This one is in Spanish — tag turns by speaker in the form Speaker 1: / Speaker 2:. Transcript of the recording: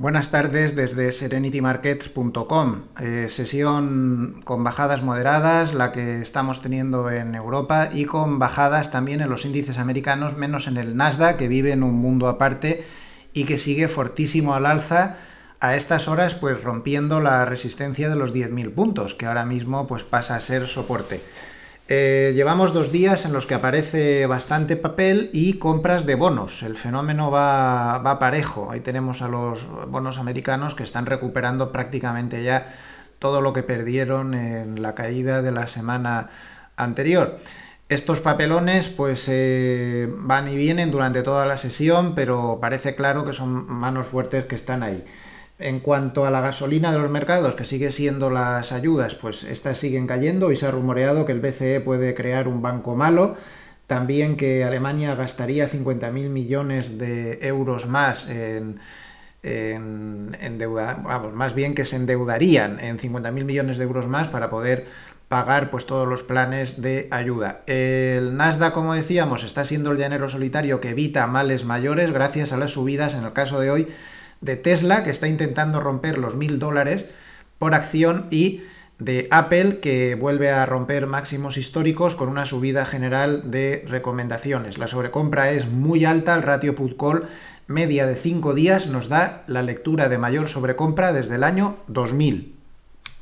Speaker 1: Buenas tardes desde serenitymarkets.com. Eh, sesión con bajadas moderadas, la que estamos teniendo en Europa y con bajadas también en los índices americanos, menos en el Nasdaq, que vive en un mundo aparte y que sigue fortísimo al alza a estas horas, pues rompiendo la resistencia de los 10.000 puntos, que ahora mismo pues pasa a ser soporte. Eh, llevamos dos días en los que aparece bastante papel y compras de bonos. El fenómeno va, parejo. Ahí tenemos a los bonos americanos que están recuperando prácticamente ya todo lo que perdieron en la caída de la semana anterior. Estos papelones pues eh, van y vienen durante toda la sesión, pero parece claro que son manos fuertes que están ahí. En cuanto a la gasolina de los mercados, que sigue siendo las ayudas, pues estas siguen cayendo y se ha rumoreado que el BCE puede crear un banco malo. También que Alemania gastaría 50.000 millones de euros más en, deuda, vamos, más bien que se endeudarían en 50.000 millones de euros más para poder pagar pues todos los planes de ayuda. El Nasdaq, como decíamos, está siendo el llanero solitario que evita males mayores gracias a las subidas en el caso de hoy de Tesla, que está intentando romper los mil dólares por acción, y de Apple, que vuelve a romper máximos históricos con una subida general de recomendaciones. La sobrecompra es muy alta, el ratio put call media de 5 días nos da la lectura de mayor sobrecompra desde el año 2000.